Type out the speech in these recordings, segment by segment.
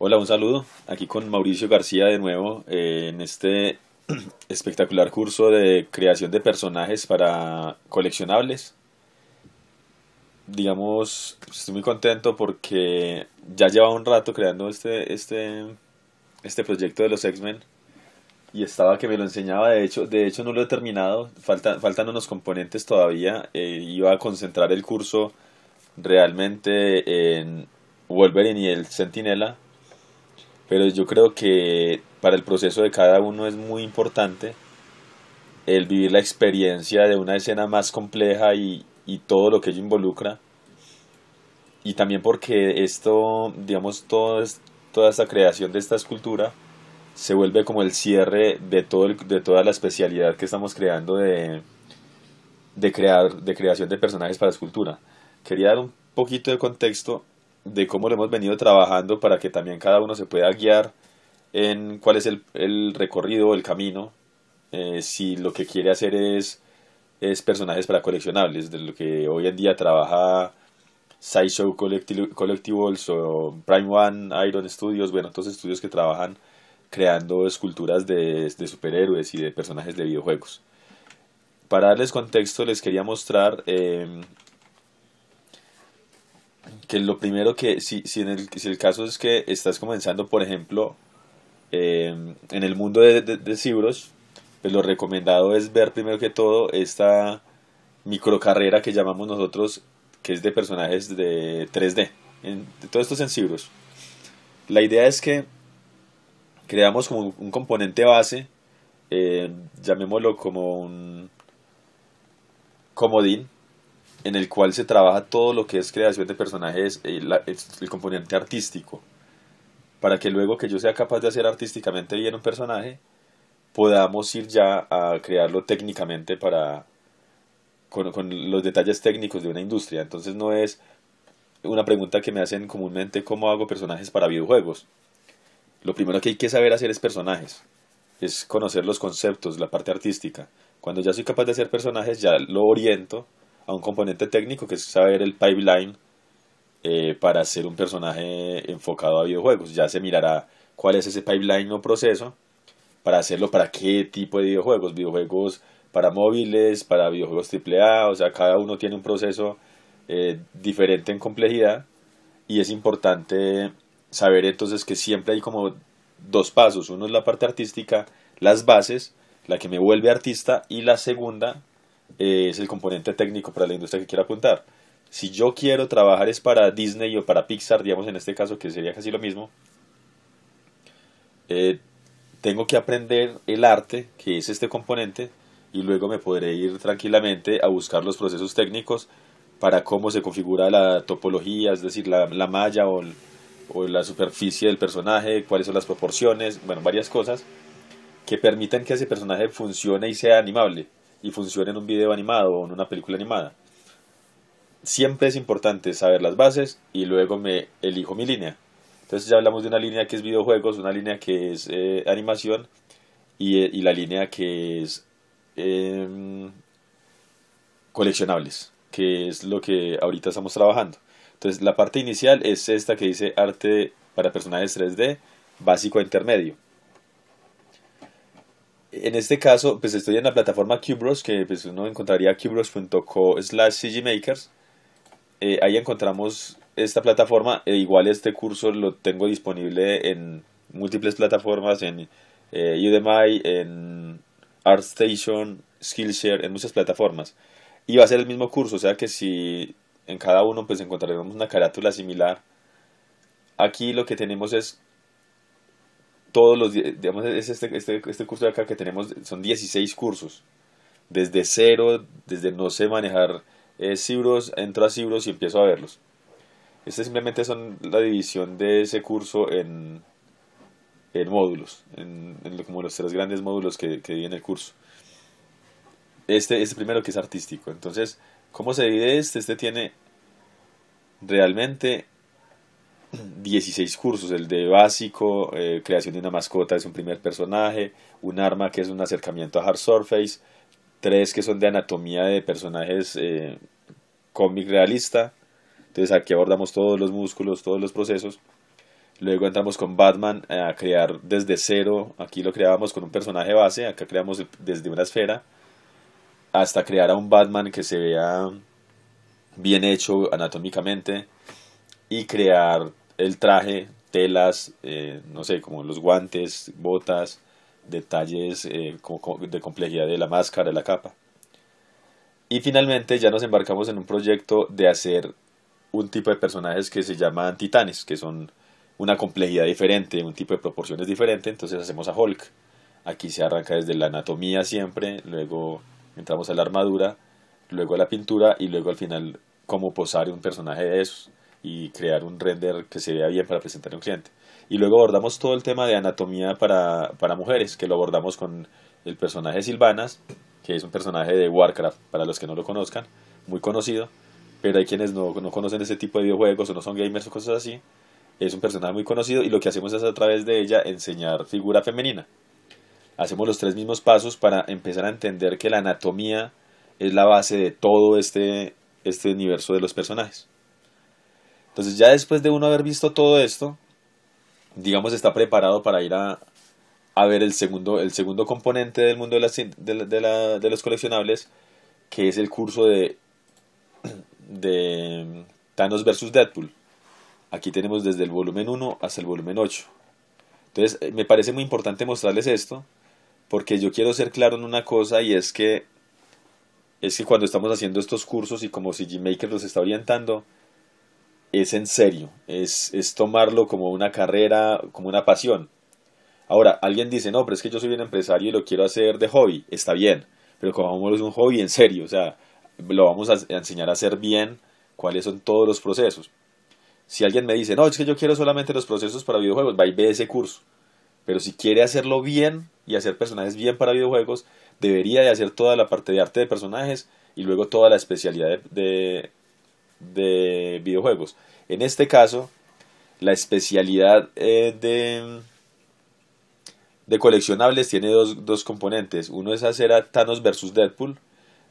Hola, un saludo. Aquí con Mauricio García de nuevo eh, en este espectacular curso de creación de personajes para coleccionables. Digamos, estoy muy contento porque ya llevaba un rato creando este, este, este proyecto de los X-Men y estaba que me lo enseñaba. De hecho, de hecho no lo he terminado. Faltan faltan unos componentes todavía. Eh, iba a concentrar el curso realmente en Wolverine y el Sentinela pero yo creo que para el proceso de cada uno es muy importante el vivir la experiencia de una escena más compleja y, todo lo que ello involucra. Y también porque esto, digamos, toda esta creación de esta escultura se vuelve como el cierre de, todo de toda la especialidad que estamos creando de, de, crear, de creación de personajes para escultura. Quería dar un poquito de contexto de cómo lo hemos venido trabajando para que también cada uno se pueda guiar en cuál es el, el recorrido, el camino, eh, si lo que quiere hacer es, es personajes para coleccionables, de lo que hoy en día trabaja Sideshow Collectibles o Prime One, Iron Studios, bueno, todos estudios que trabajan creando esculturas de, superhéroes y de personajes de videojuegos. Para darles contexto, les quería mostrar eh, que lo primero que, si, si, en el, si el caso es que estás comenzando, por ejemplo, eh, en el mundo de, de, pues lo recomendado es ver primero que todo esta micro carrera que llamamos nosotros, que es de personajes de 3D, en, de todos estos en Cibros. La idea es que creamos como un, componente base, eh, llamémoslo como un comodín, en el cual se trabaja todo lo que es creación de personajes, eh, el, componente artístico, para que luego que yo sea capaz de hacer artísticamente bien un personaje, podamos ir ya a crearlo técnicamente para con, los detalles técnicos de una industria. Entonces no es una pregunta que me hacen comúnmente cómo hago personajes para videojuegos. Lo primero que hay que saber hacer es personajes, es conocer los conceptos, la parte artística. Cuando ya soy capaz de hacer personajes, ya lo oriento a un componente técnico que es saber el pipeline eh, para hacer un personaje enfocado a videojuegos. Ya se mirará cuál es ese pipeline o proceso para hacerlo para qué tipo de videojuegos. Videojuegos para móviles, para videojuegos AAA, o sea, cada uno tiene un proceso eh, diferente en complejidad y es importante saber entonces que siempre hay como dos pasos. Uno es la parte artística, las bases, la que me vuelve artista y la segunda eh, es el componente técnico para la industria que quiero apuntar. Si yo quiero trabajar es para Disney o para Pixar, digamos en este caso, que sería casi lo mismo, eh, tengo que aprender el arte, que es este componente, y luego me podré ir tranquilamente a buscar los procesos técnicos para cómo se configura la topología, es decir, la, malla o, o la superficie del personaje, cuáles son las proporciones, bueno, varias cosas que permitan que ese personaje funcione y sea animable y funciona en un video animado o en una película animada. Siempre es importante saber las bases y luego me elijo mi línea. Entonces ya hablamos de una línea que es videojuegos, una línea que es eh, animación y, eh, y, la línea que es em, coleccionables, que es lo que ahorita estamos trabajando. Entonces la parte inicial es esta que dice arte para personajes 3D básico a e intermedio en este caso, pues estoy en la plataforma Cubros, que pues uno encontraría cubros.co slash cgmakers. Eh, ahí encontramos esta plataforma. E igual este curso lo tengo disponible en múltiples plataformas, en eh, Udemy, en ArtStation, Skillshare, en muchas plataformas. Y va a ser el mismo curso, o sea que si en cada uno pues encontraremos una carátula similar. Aquí lo que tenemos es todos los, digamos, este, este, este, curso de acá que tenemos, son 16 cursos, desde cero, desde no sé manejar eh, Cibros, entro a Cibros y empiezo a verlos. Este simplemente son la división de ese curso en, en módulos, en, como los tres grandes módulos que, que el curso. Este es este el primero que es artístico. Entonces, ¿cómo se divide este? Este tiene realmente 16 cursos, el de básico, eh, creación de una mascota es un primer personaje, un arma que es un acercamiento a hard surface, tres que son de anatomía de personajes eh, cómic realista, entonces aquí abordamos todos los músculos, todos los procesos. Luego entramos con Batman eh, a crear desde cero, aquí lo creábamos con un personaje base, acá creamos desde una esfera, hasta crear a un Batman que se vea bien hecho anatómicamente y crear el traje, telas, eh, no sé, como los guantes, botas, detalles eh, de complejidad de la máscara, de la capa. Y finalmente ya nos embarcamos en un proyecto de hacer un tipo de personajes que se llaman titanes, que son una complejidad diferente, un tipo de proporciones diferente, entonces hacemos a Hulk. Aquí se arranca desde la anatomía siempre, luego entramos a la armadura, luego a la pintura y luego al final cómo posar un personaje de esos y crear un render que se vea bien para presentar a un cliente. Y luego abordamos todo el tema de anatomía para, mujeres, que lo abordamos con el personaje Silvanas, que es un personaje de Warcraft, para los que no lo conozcan, muy conocido, pero hay quienes no, no conocen ese tipo de videojuegos o no son gamers o cosas así. Es un personaje muy conocido y lo que hacemos es a través de ella enseñar figura femenina. Hacemos los tres mismos pasos para empezar a entender que la anatomía es la base de todo este, este universo de los personajes. Entonces ya después de uno haber visto todo esto, digamos está preparado para ir a, ver el segundo, el segundo componente del mundo de, los coleccionables, que es el curso de, de mm, Thanos versus Deadpool. Aquí tenemos desde el volumen 1 hasta el volumen 8. Entonces, eh, me parece muy importante mostrarles esto, porque yo quiero ser claro en una cosa y es que es que cuando estamos haciendo estos cursos y como CG Maker los está orientando, es en serio, es, tomarlo como una carrera, como una pasión. Ahora, alguien dice, no, pero es que yo soy un empresario y lo quiero hacer de hobby, está bien, pero como es un hobby en serio, o sea, lo vamos a enseñar a hacer bien, cuáles son todos los procesos. Si alguien me dice, no, es que yo quiero solamente los procesos para videojuegos, va y ve ese curso. Pero si quiere hacerlo bien y hacer personajes bien para videojuegos, debería de hacer toda la parte de arte de personajes y luego toda la especialidad de, de videojuegos. En este caso, la especialidad eh, de, de coleccionables tiene dos, componentes. Uno es hacer a Thanos versus Deadpool,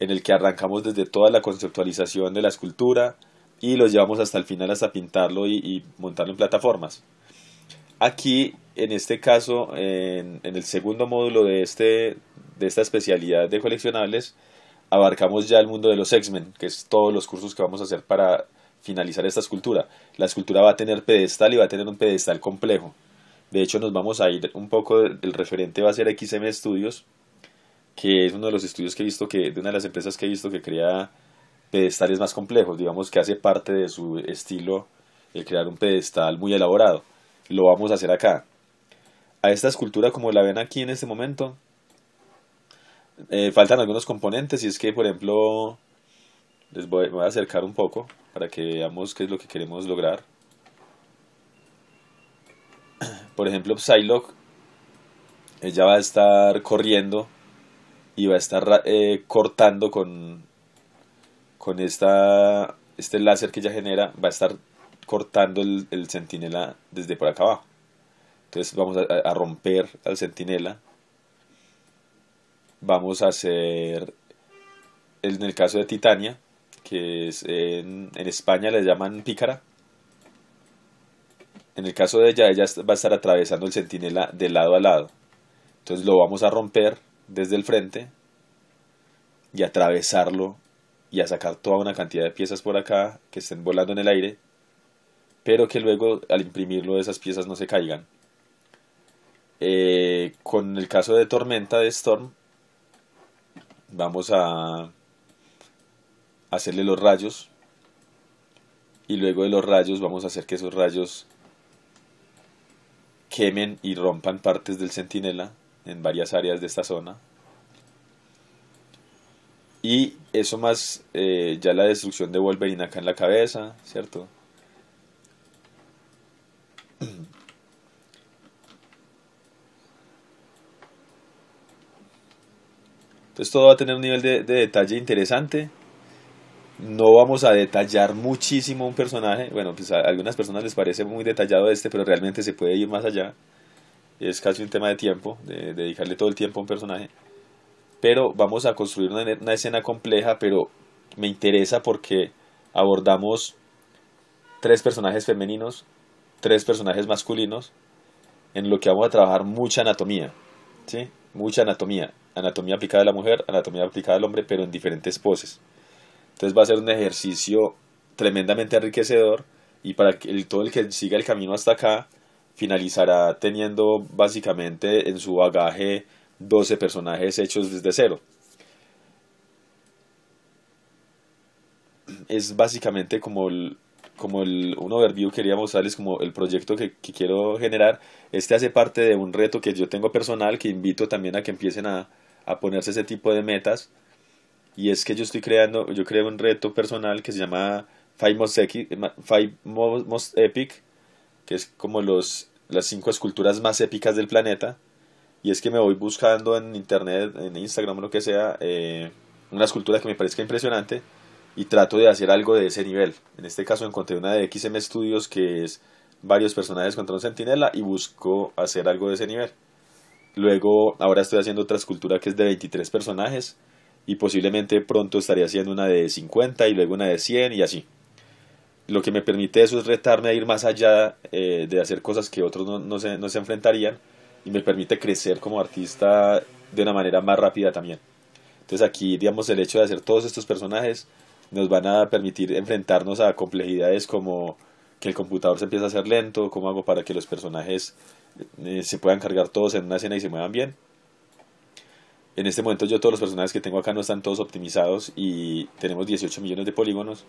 en el que arrancamos desde toda la conceptualización de la escultura y los llevamos hasta el final, hasta pintarlo y, montarlo en plataformas. Aquí, en este caso, en, en el segundo módulo de, este, de esta especialidad de coleccionables, abarcamos ya el mundo de los X-Men, que es todos los cursos que vamos a hacer para finalizar esta escultura. La escultura va a tener pedestal y va a tener un pedestal complejo. De hecho, nos vamos a ir un poco, el referente va a ser XM Studios, que es uno de los estudios que he visto, que de una de las empresas que he visto que crea pedestales más complejos, digamos que hace parte de su estilo el crear un pedestal muy elaborado. Lo vamos a hacer acá. A esta escultura, como la ven aquí en este momento, eh, faltan algunos componentes y es que, por ejemplo, les voy, a acercar un poco para que veamos qué es lo que queremos lograr. Por ejemplo, Psylocke, ella va a estar corriendo y va a estar eh, cortando con, con esta, este láser que ella genera, va a estar cortando el, el centinela desde por acá abajo. Entonces vamos a, a romper al centinela vamos a hacer, en el caso de Titania, que es en, España le llaman pícara, en el caso de ella, ella va a estar atravesando el centinela de lado a lado. Entonces lo vamos a romper desde el frente y atravesarlo y a sacar toda una cantidad de piezas por acá que estén volando en el aire, pero que luego al imprimirlo esas piezas no se caigan. Eh, con el caso de Tormenta de Storm, vamos a hacerle los rayos y luego de los rayos vamos a hacer que esos rayos quemen y rompan partes del centinela en varias áreas de esta zona y eso más eh, ya la destrucción de Wolverine acá en la cabeza, ¿cierto? Entonces todo va a tener un nivel de, detalle interesante. No vamos a detallar muchísimo un personaje. Bueno, pues a algunas personas les parece muy detallado este, pero realmente se puede ir más allá. Es casi un tema de tiempo, de, dedicarle todo el tiempo a un personaje. Pero vamos a construir una, escena compleja, pero me interesa porque abordamos tres personajes femeninos, tres personajes masculinos, en lo que vamos a trabajar mucha anatomía, ¿sí? Mucha anatomía anatomía aplicada de la mujer, anatomía aplicada del hombre, pero en diferentes poses. Entonces va a ser un ejercicio tremendamente enriquecedor y para el, todo el que siga el camino hasta acá finalizará teniendo básicamente en su bagaje 12 personajes hechos desde cero. Es básicamente como el, como el un overview que quería mostrarles como el proyecto que, quiero generar. Este hace parte de un reto que yo tengo personal que invito también a que empiecen a, a ponerse ese tipo de metas. Y es que yo estoy creando, yo creo un reto personal que se llama Five Most, Epic, que es como los, las cinco esculturas más épicas del planeta. Y es que me voy buscando en internet, en Instagram o lo que sea, eh, una escultura que me parezca impresionante y trato de hacer algo de ese nivel. En este caso encontré una de XM Studios que es varios personajes contra un centinela y busco hacer algo de ese nivel. Luego, ahora estoy haciendo otra escultura que es de 23 personajes y posiblemente pronto estaría haciendo una de 50 y luego una de 100 y así. Lo que me permite eso es retarme a ir más allá eh, de hacer cosas que otros no, no, se, no se enfrentarían y me permite crecer como artista de una manera más rápida también. Entonces aquí, digamos, el hecho de hacer todos estos personajes nos van a permitir enfrentarnos a complejidades como que el computador se empieza a hacer lento, cómo hago para que los personajes eh, se puedan cargar todos en una escena y se muevan bien. En este momento yo todos los personajes que tengo acá no están todos optimizados y tenemos 18 millones de polígonos.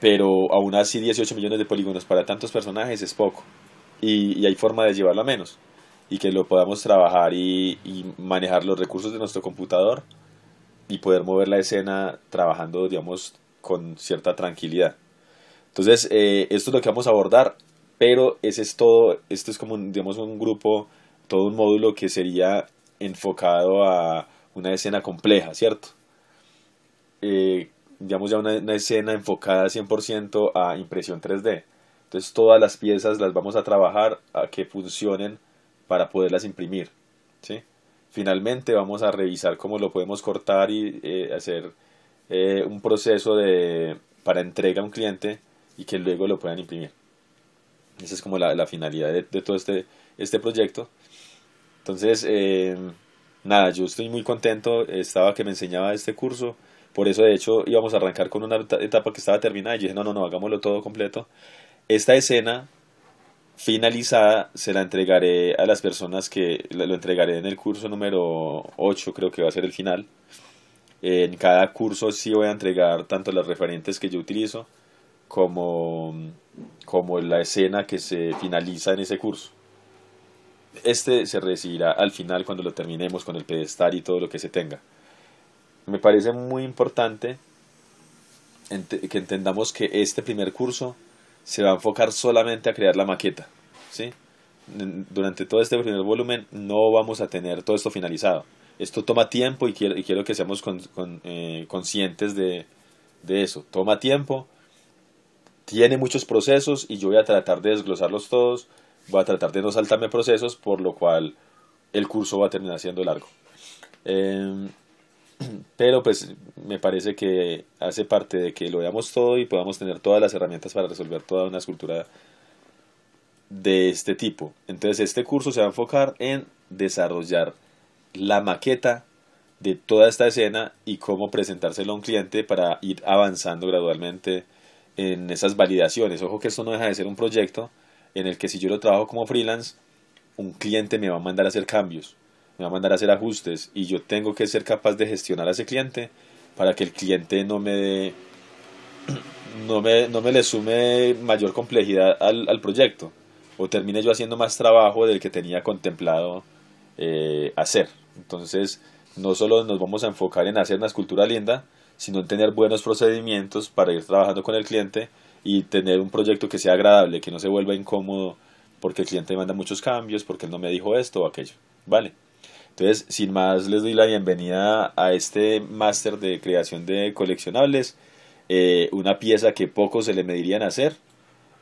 Pero aún así 18 millones de polígonos para tantos personajes es poco. Y, hay forma de llevarlo a menos. Y que lo podamos trabajar y, manejar los recursos de nuestro computador y poder mover la escena trabajando, digamos, con cierta tranquilidad. Entonces, eh, esto es lo que vamos a abordar pero ese es todo, esto es como, digamos, un grupo, todo un módulo que sería enfocado a una escena compleja, ¿cierto? Eh, digamos ya una, escena enfocada 100% a impresión 3D. Entonces todas las piezas las vamos a trabajar a que funcionen para poderlas imprimir, ¿sí? Finalmente vamos a revisar cómo lo podemos cortar y eh, hacer eh, un proceso de, para entrega a un cliente y que luego lo puedan imprimir. Esa es como la, finalidad de, todo este, este proyecto. Entonces, eh, nada, yo estoy muy contento. Estaba que me enseñaba este curso. Por eso, de hecho, íbamos a arrancar con una etapa que estaba terminada. Y dije, no, no, no, hagámoslo todo completo. Esta escena finalizada se la entregaré a las personas que lo entregaré en el curso número 8, creo que va a ser el final. En cada curso sí voy a entregar tanto las referentes que yo utilizo, como, como la escena que se finaliza en ese curso. Este se recibirá al final cuando lo terminemos con el pedestal y todo lo que se tenga. Me parece muy importante que entendamos que este primer curso se va a enfocar solamente a crear la maqueta. ¿sí? Durante todo este primer volumen no vamos a tener todo esto finalizado. Esto toma tiempo y quiero, quiero que seamos eh, conscientes de, de eso. Toma tiempo tiene muchos procesos y yo voy a tratar de desglosarlos todos, voy a tratar de no saltarme procesos, por lo cual el curso va a terminar siendo largo. Em, pero pues me parece que hace parte de que lo veamos todo y podamos tener todas las herramientas para resolver toda una escultura de este tipo. Entonces este curso se va a enfocar en desarrollar la maqueta de toda esta escena y cómo presentárselo a un cliente para ir avanzando gradualmente en esas validaciones. Ojo que esto no deja de ser un proyecto en el que si yo lo trabajo como freelance, un cliente me va a mandar a hacer cambios, me va a mandar a hacer ajustes y yo tengo que ser capaz de gestionar a ese cliente para que el cliente no me no me, le sume mayor complejidad al, proyecto o termine yo haciendo más trabajo del que tenía contemplado eh, hacer. Entonces, no solo nos vamos a enfocar en hacer una escultura linda, sino tener buenos procedimientos para ir trabajando con el cliente y tener un proyecto que sea agradable, que no se vuelva incómodo porque el cliente manda muchos cambios, porque él no me dijo esto o aquello. Vale. Entonces, sin más, les doy la bienvenida a este máster de creación de coleccionables, eh, una pieza que pocos se le medirían hacer.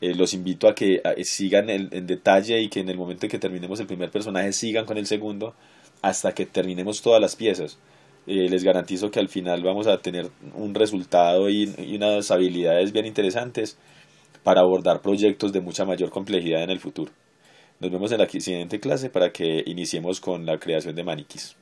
Eh, los invito a que sigan en detalle y que en el momento en que terminemos el primer personaje sigan con el segundo hasta que terminemos todas las piezas. Eh, les garantizo que al final vamos a tener un resultado y, y, unas habilidades bien interesantes para abordar proyectos de mucha mayor complejidad en el futuro. Nos vemos en la siguiente clase para que iniciemos con la creación de maniquís.